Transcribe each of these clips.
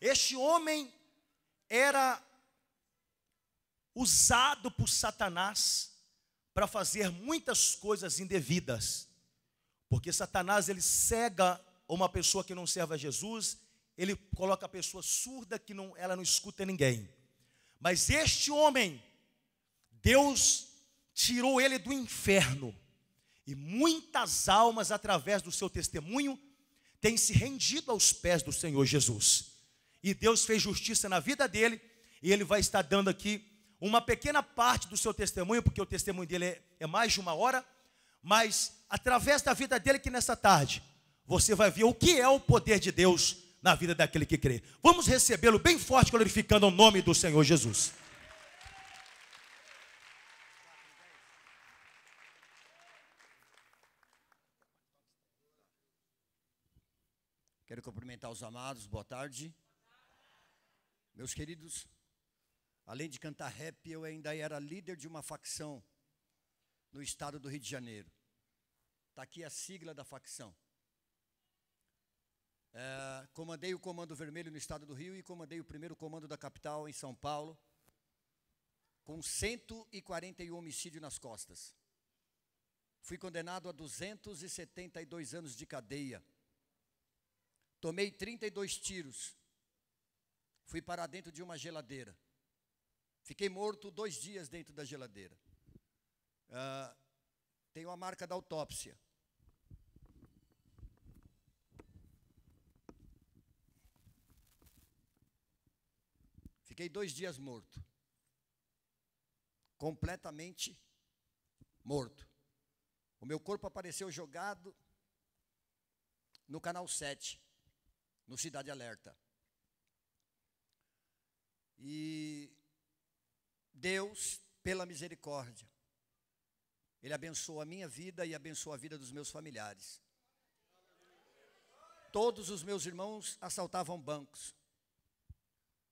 Este homem era usado por Satanás para fazer muitas coisas indevidas. Porque Satanás ele cega uma pessoa que não serve a Jesus, ele coloca a pessoa surda que não, ela não escuta ninguém. Mas este homem, Deus tirou ele do inferno. E muitas almas através do seu testemunho têm se rendido aos pés do Senhor Jesus e Deus fez justiça na vida dele, e ele vai estar dando aqui uma pequena parte do seu testemunho, porque o testemunho dele é, é mais de uma hora, mas através da vida dele, que nessa tarde você vai ver o que é o poder de Deus na vida daquele que crê. Vamos recebê-lo bem forte, glorificando o nome do Senhor Jesus. Quero cumprimentar os amados, boa tarde. Meus queridos, além de cantar rap, eu ainda era líder de uma facção no estado do Rio de Janeiro. Está aqui a sigla da facção. É, comandei o Comando Vermelho no estado do Rio e comandei o primeiro comando da capital em São Paulo, com 141 homicídios nas costas. Fui condenado a 272 anos de cadeia. Tomei 32 tiros fui parar dentro de uma geladeira. Fiquei morto dois dias dentro da geladeira. Uh, tem uma marca da autópsia. Fiquei dois dias morto. Completamente morto. O meu corpo apareceu jogado no canal 7, no Cidade Alerta. E Deus, pela misericórdia, Ele abençoou a minha vida e abençoou a vida dos meus familiares. Todos os meus irmãos assaltavam bancos.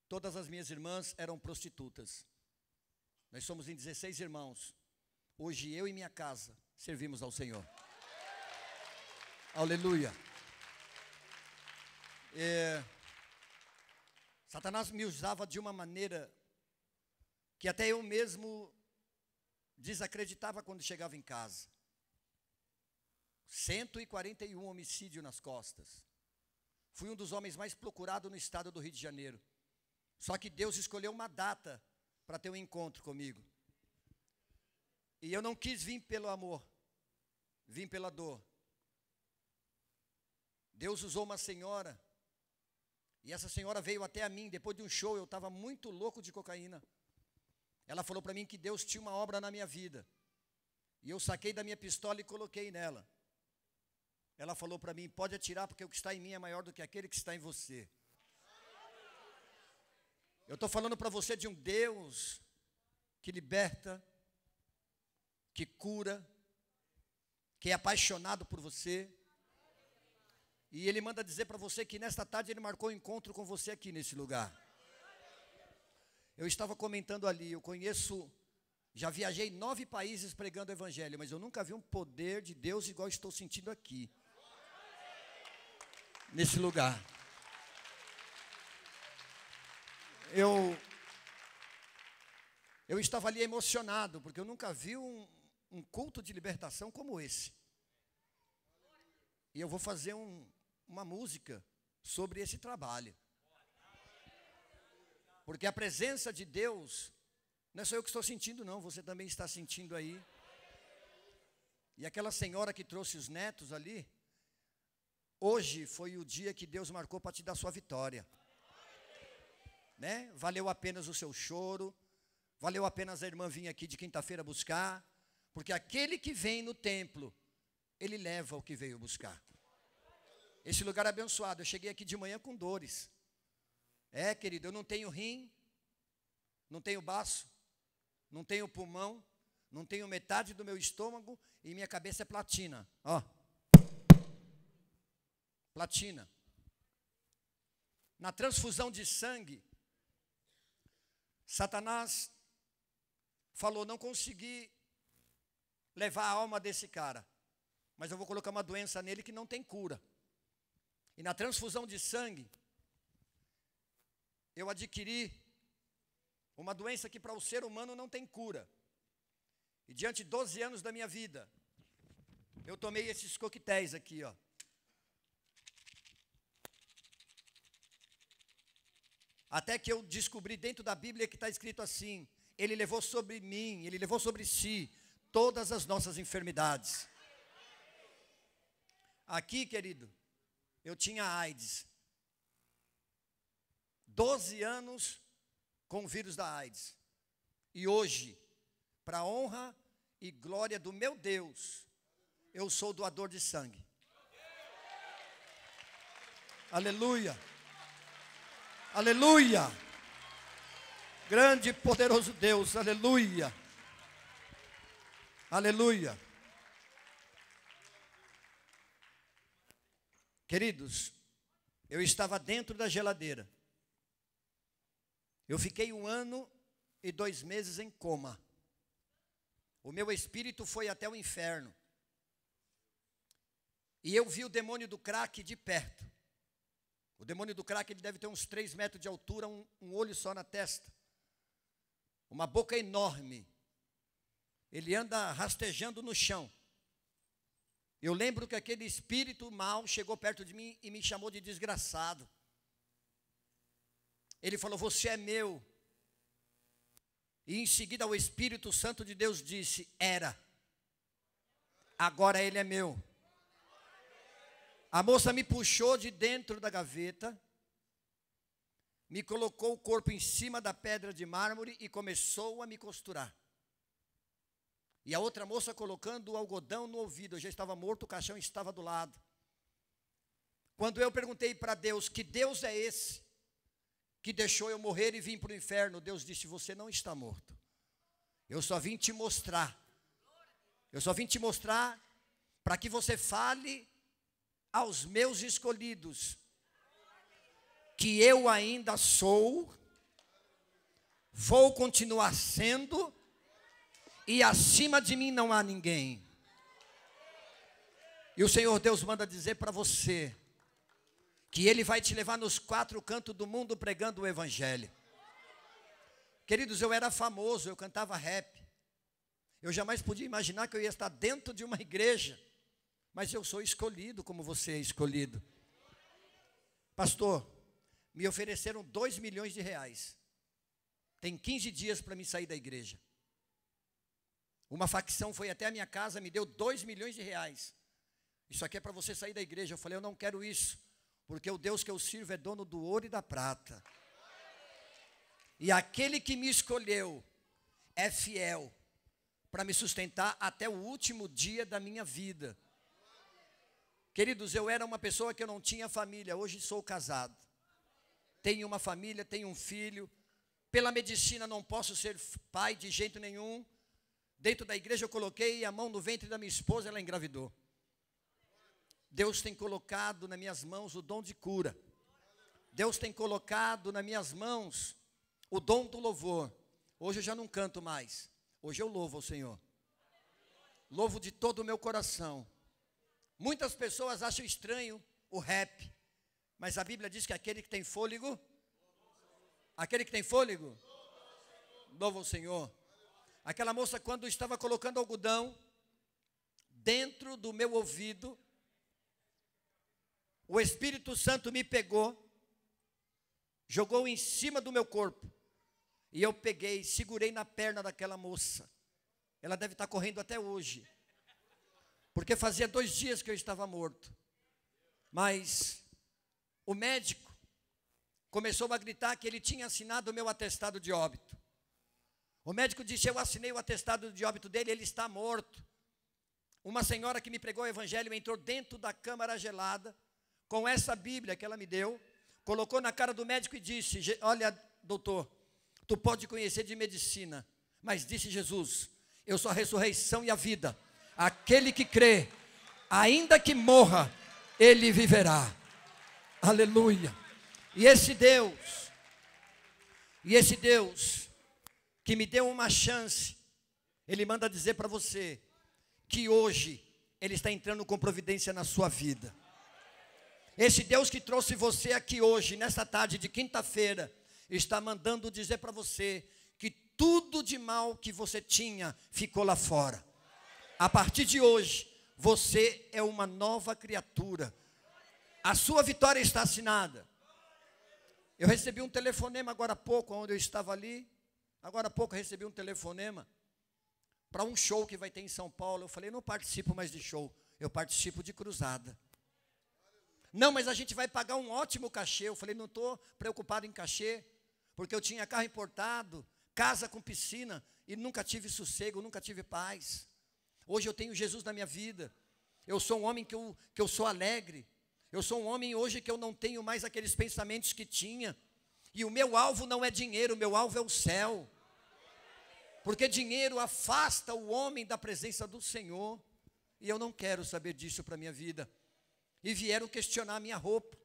Todas as minhas irmãs eram prostitutas. Nós somos em 16 irmãos. Hoje eu e minha casa servimos ao Senhor. Aleluia. É... Satanás me usava de uma maneira que até eu mesmo desacreditava quando chegava em casa. 141 homicídios nas costas. Fui um dos homens mais procurados no estado do Rio de Janeiro. Só que Deus escolheu uma data para ter um encontro comigo. E eu não quis vir pelo amor, vim pela dor. Deus usou uma senhora e essa senhora veio até a mim, depois de um show, eu estava muito louco de cocaína. Ela falou para mim que Deus tinha uma obra na minha vida. E eu saquei da minha pistola e coloquei nela. Ela falou para mim: pode atirar, porque o que está em mim é maior do que aquele que está em você. Eu estou falando para você de um Deus que liberta, que cura, que é apaixonado por você, e ele manda dizer para você que nesta tarde ele marcou um encontro com você aqui nesse lugar. Eu estava comentando ali, eu conheço, já viajei nove países pregando o evangelho, mas eu nunca vi um poder de Deus igual estou sentindo aqui. Nesse lugar. Eu eu estava ali emocionado, porque eu nunca vi um, um culto de libertação como esse. E eu vou fazer um, uma música sobre esse trabalho. Porque a presença de Deus, não é só eu que estou sentindo, não, você também está sentindo aí. E aquela senhora que trouxe os netos ali, hoje foi o dia que Deus marcou para te dar sua vitória. Né? Valeu apenas o seu choro, valeu apenas a irmã vir aqui de quinta-feira buscar, porque aquele que vem no templo, ele leva o que veio buscar. Esse lugar é abençoado. Eu cheguei aqui de manhã com dores. É, querido, eu não tenho rim, não tenho baço, não tenho pulmão, não tenho metade do meu estômago e minha cabeça é platina. Ó. Platina. Na transfusão de sangue, Satanás falou: não consegui levar a alma desse cara, mas eu vou colocar uma doença nele que não tem cura. E na transfusão de sangue, eu adquiri uma doença que para o ser humano não tem cura. E diante de 12 anos da minha vida, eu tomei esses coquetéis aqui, ó. Até que eu descobri dentro da Bíblia que está escrito assim: Ele levou sobre mim, Ele levou sobre si todas as nossas enfermidades. Aqui, querido, eu tinha AIDS. 12 anos com o vírus da AIDS. E hoje, para honra e glória do meu Deus, eu sou doador de sangue. Aleluia. Aleluia. Grande e poderoso Deus, aleluia. Aleluia. Queridos, eu estava dentro da geladeira. Eu fiquei um ano e dois meses em coma. O meu espírito foi até o inferno. E eu vi o demônio do crack de perto. O demônio do crack ele deve ter uns três metros de altura, um, um olho só na testa. Uma boca enorme. Ele anda rastejando no chão. Eu lembro que aquele espírito mal chegou perto de mim e me chamou de desgraçado. Ele falou: Você é meu. E em seguida o Espírito Santo de Deus disse: Era. Agora ele é meu. A moça me puxou de dentro da gaveta, me colocou o corpo em cima da pedra de mármore e começou a me costurar. E a outra moça colocando o algodão no ouvido. Eu já estava morto, o caixão estava do lado. Quando eu perguntei para Deus: Que Deus é esse que deixou eu morrer e vim para o inferno? Deus disse: Você não está morto. Eu só vim te mostrar. Eu só vim te mostrar para que você fale aos meus escolhidos que eu ainda sou, vou continuar sendo e acima de mim não há ninguém. E o Senhor Deus manda dizer para você que Ele vai te levar nos quatro cantos do mundo pregando o Evangelho. Queridos, eu era famoso, eu cantava rap. Eu jamais podia imaginar que eu ia estar dentro de uma igreja, mas eu sou escolhido como você é escolhido. Pastor, me ofereceram dois milhões de reais. Tem 15 dias para me sair da igreja. Uma facção foi até a minha casa, me deu dois milhões de reais. Isso aqui é para você sair da igreja. Eu falei, eu não quero isso, porque o Deus que eu sirvo é dono do ouro e da prata. E aquele que me escolheu é fiel para me sustentar até o último dia da minha vida. Queridos, eu era uma pessoa que eu não tinha família, hoje sou casado. Tenho uma família, tenho um filho. Pela medicina não posso ser pai de jeito nenhum Dentro da igreja eu coloquei a mão no ventre da minha esposa, ela engravidou. Deus tem colocado nas minhas mãos o dom de cura. Deus tem colocado nas minhas mãos o dom do louvor. Hoje eu já não canto mais. Hoje eu louvo ao Senhor. Louvo de todo o meu coração. Muitas pessoas acham estranho o rap, mas a Bíblia diz que aquele que tem fôlego, aquele que tem fôlego, louva o Senhor. Aquela moça, quando estava colocando algodão dentro do meu ouvido, o Espírito Santo me pegou, jogou em cima do meu corpo, e eu peguei, segurei na perna daquela moça. Ela deve estar correndo até hoje, porque fazia dois dias que eu estava morto. Mas o médico começou a gritar que ele tinha assinado o meu atestado de óbito. O médico disse: Eu assinei o atestado de óbito dele, ele está morto. Uma senhora que me pregou o evangelho entrou dentro da câmara gelada, com essa Bíblia que ela me deu, colocou na cara do médico e disse: Olha, doutor, tu pode conhecer de medicina, mas disse Jesus: Eu sou a ressurreição e a vida. Aquele que crê, ainda que morra, ele viverá. Aleluia. E esse Deus, e esse Deus, que me deu uma chance, Ele manda dizer para você que hoje Ele está entrando com providência na sua vida. Esse Deus que trouxe você aqui hoje, nesta tarde de quinta-feira, está mandando dizer para você que tudo de mal que você tinha ficou lá fora. A partir de hoje, você é uma nova criatura. A sua vitória está assinada. Eu recebi um telefonema agora há pouco, onde eu estava ali, Agora há pouco recebi um telefonema para um show que vai ter em São Paulo. Eu falei, não participo mais de show, eu participo de cruzada. Não, mas a gente vai pagar um ótimo cachê. Eu falei, não estou preocupado em cachê, porque eu tinha carro importado, casa com piscina, e nunca tive sossego, nunca tive paz. Hoje eu tenho Jesus na minha vida. Eu sou um homem que eu, que eu sou alegre. Eu sou um homem hoje que eu não tenho mais aqueles pensamentos que tinha. E o meu alvo não é dinheiro, o meu alvo é o céu. Porque dinheiro afasta o homem da presença do Senhor. E eu não quero saber disso para a minha vida. E vieram questionar a minha roupa.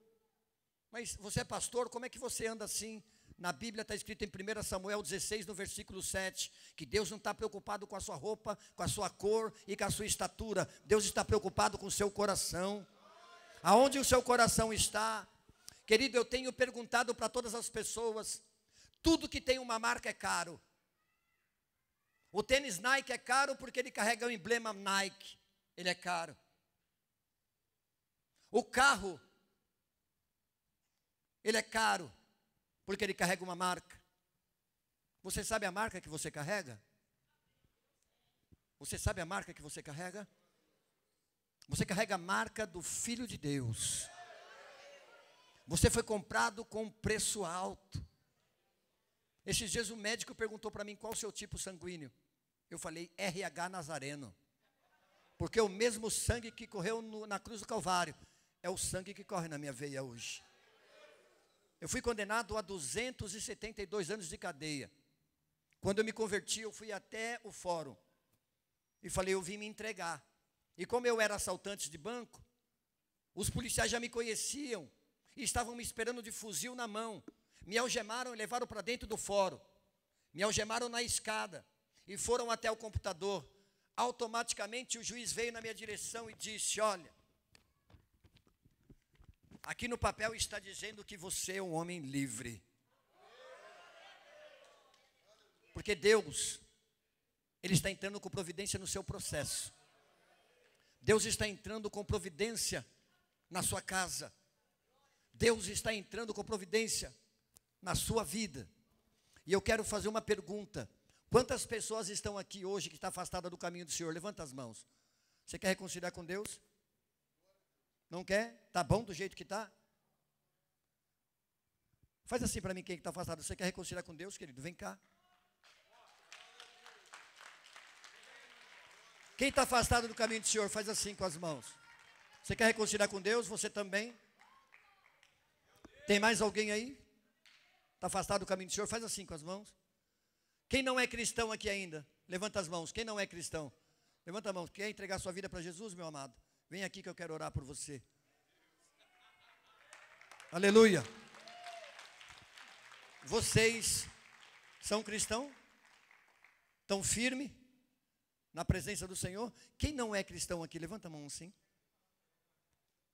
Mas você é pastor, como é que você anda assim? Na Bíblia está escrito em 1 Samuel 16, no versículo 7, que Deus não está preocupado com a sua roupa, com a sua cor e com a sua estatura. Deus está preocupado com o seu coração. Aonde o seu coração está, Querido, eu tenho perguntado para todas as pessoas: tudo que tem uma marca é caro. O tênis Nike é caro porque ele carrega o emblema Nike, ele é caro. O carro, ele é caro porque ele carrega uma marca. Você sabe a marca que você carrega? Você sabe a marca que você carrega? Você carrega a marca do Filho de Deus. Você foi comprado com um preço alto. Esses dias o médico perguntou para mim qual o seu tipo sanguíneo. Eu falei RH Nazareno. Porque o mesmo sangue que correu no, na cruz do Calvário é o sangue que corre na minha veia hoje. Eu fui condenado a 272 anos de cadeia. Quando eu me converti, eu fui até o fórum e falei: eu vim me entregar. E como eu era assaltante de banco, os policiais já me conheciam e estavam me esperando de fuzil na mão. Me algemaram e levaram para dentro do fórum. Me algemaram na escada e foram até o computador. Automaticamente o juiz veio na minha direção e disse: Olha, aqui no papel está dizendo que você é um homem livre. Porque Deus, Ele está entrando com providência no seu processo. Deus está entrando com providência na sua casa. Deus está entrando com providência na sua vida. E eu quero fazer uma pergunta. Quantas pessoas estão aqui hoje que está afastada do caminho do Senhor? Levanta as mãos. Você quer reconciliar com Deus? Não quer? Tá bom do jeito que está? Faz assim para mim quem está afastado. Você quer reconciliar com Deus, querido? Vem cá. Quem está afastado do caminho do Senhor, faz assim com as mãos. Você quer reconciliar com Deus? Você também? Tem mais alguém aí? Está afastado do caminho do Senhor? Faz assim com as mãos. Quem não é cristão aqui ainda? Levanta as mãos. Quem não é cristão? Levanta a mão. Quer entregar sua vida para Jesus, meu amado? Vem aqui que eu quero orar por você. Aleluia. Vocês são cristão? Estão firme na presença do Senhor? Quem não é cristão aqui? Levanta a mão assim.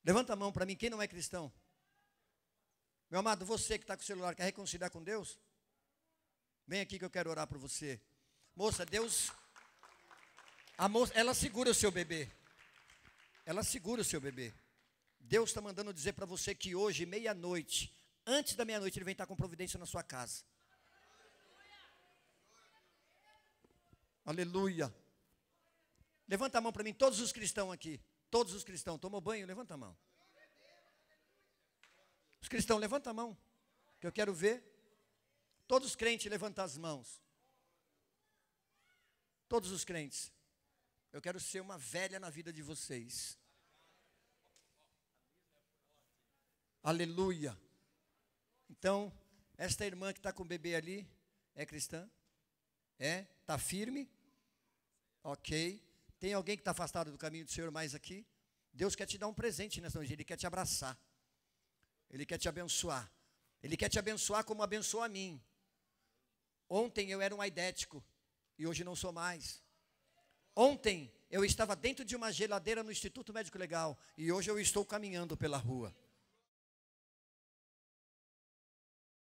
Levanta a mão para mim. Quem não é cristão? Meu amado, você que está com o celular, quer reconciliar com Deus? Vem aqui que eu quero orar por você. Moça, Deus. A moça, ela segura o seu bebê. Ela segura o seu bebê. Deus está mandando dizer para você que hoje, meia-noite, antes da meia-noite, Ele vem estar tá com providência na sua casa. Aleluia. Levanta a mão para mim, todos os cristãos aqui. Todos os cristãos, tomou banho? Levanta a mão. Os cristãos, levanta a mão, que eu quero ver. Todos os crentes, levantam as mãos. Todos os crentes. Eu quero ser uma velha na vida de vocês. Aleluia. Então, esta irmã que está com o bebê ali, é cristã? É? Está firme? Ok. Tem alguém que está afastado do caminho do Senhor mais aqui? Deus quer te dar um presente nessa noite, Ele quer te abraçar. Ele quer te abençoar. Ele quer te abençoar como abençoou a mim. Ontem eu era um aidético e hoje não sou mais. Ontem eu estava dentro de uma geladeira no Instituto Médico Legal e hoje eu estou caminhando pela rua.